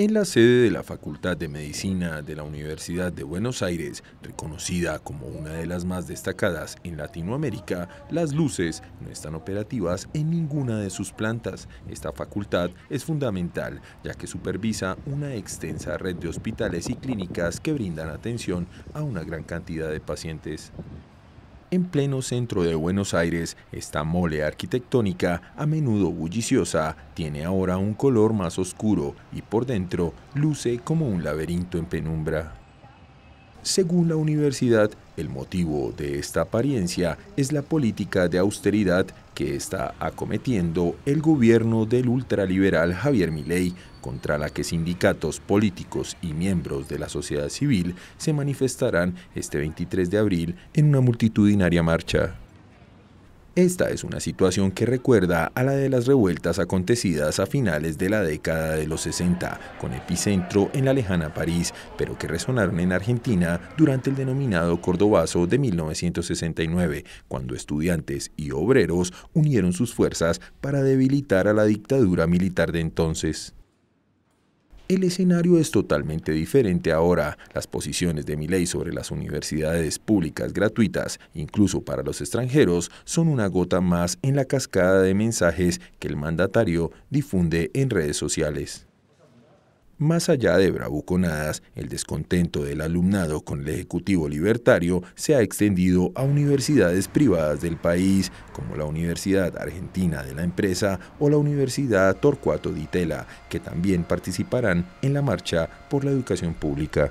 En la sede de la Facultad de Medicina de la Universidad de Buenos Aires, reconocida como una de las más destacadas en Latinoamérica, las luces no están operativas en ninguna de sus plantas. Esta facultad es fundamental, ya que supervisa una extensa red de hospitales y clínicas que brindan atención a una gran cantidad de pacientes. En pleno centro de Buenos Aires, esta mole arquitectónica, a menudo bulliciosa, tiene ahora un color más oscuro y por dentro luce como un laberinto en penumbra. Según la universidad, el motivo de esta apariencia es la política de austeridad que está acometiendo el gobierno del ultraliberal Javier Milei, contra la que sindicatos políticos y miembros de la sociedad civil se manifestarán este 23 de abril en una multitudinaria marcha. Esta es una situación que recuerda a la de las revueltas acontecidas a finales de la década de los 60, con epicentro en la lejana París, pero que resonaron en Argentina durante el denominado Cordobazo de 1969, cuando estudiantes y obreros unieron sus fuerzas para debilitar a la dictadura militar de entonces el escenario es totalmente diferente ahora. Las posiciones de ley sobre las universidades públicas gratuitas, incluso para los extranjeros, son una gota más en la cascada de mensajes que el mandatario difunde en redes sociales. Más allá de bravuconadas, el descontento del alumnado con el Ejecutivo Libertario se ha extendido a universidades privadas del país, como la Universidad Argentina de la Empresa o la Universidad Torcuato Di Tela, que también participarán en la marcha por la educación pública.